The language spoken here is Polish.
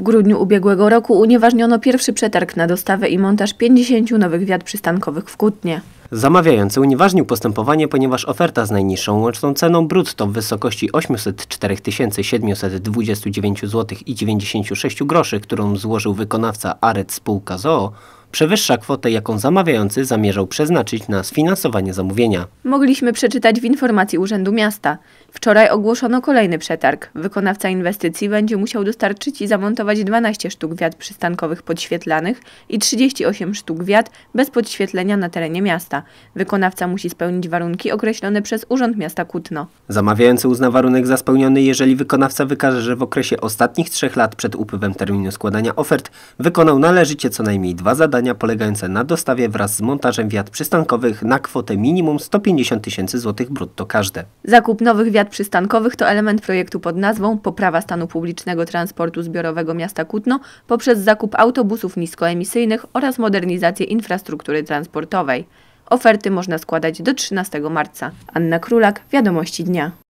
W grudniu ubiegłego roku unieważniono pierwszy przetarg na dostawę i montaż 50 nowych wiat przystankowych w Kutnie. Zamawiający unieważnił postępowanie, ponieważ oferta z najniższą łączną ceną brutto w wysokości 804 729 zł i 96 groszy, którą złożył wykonawca Aret Spółka ZOO, przewyższa kwotę, jaką zamawiający zamierzał przeznaczyć na sfinansowanie zamówienia. Mogliśmy przeczytać w informacji Urzędu Miasta. Wczoraj ogłoszono kolejny przetarg. Wykonawca inwestycji będzie musiał dostarczyć i zamontować 12 sztuk wiat przystankowych podświetlanych i 38 sztuk wiat bez podświetlenia na terenie miasta. Wykonawca musi spełnić warunki określone przez Urząd Miasta Kutno. Zamawiający uzna warunek za spełniony, jeżeli wykonawca wykaże, że w okresie ostatnich trzech lat przed upływem terminu składania ofert wykonał należycie co najmniej dwa zadania zadania polegające na dostawie wraz z montażem wiat przystankowych na kwotę minimum 150 tysięcy złotych brutto każde. Zakup nowych wiat przystankowych to element projektu pod nazwą Poprawa stanu publicznego transportu zbiorowego miasta Kutno poprzez zakup autobusów niskoemisyjnych oraz modernizację infrastruktury transportowej. Oferty można składać do 13 marca. Anna Królak, Wiadomości Dnia.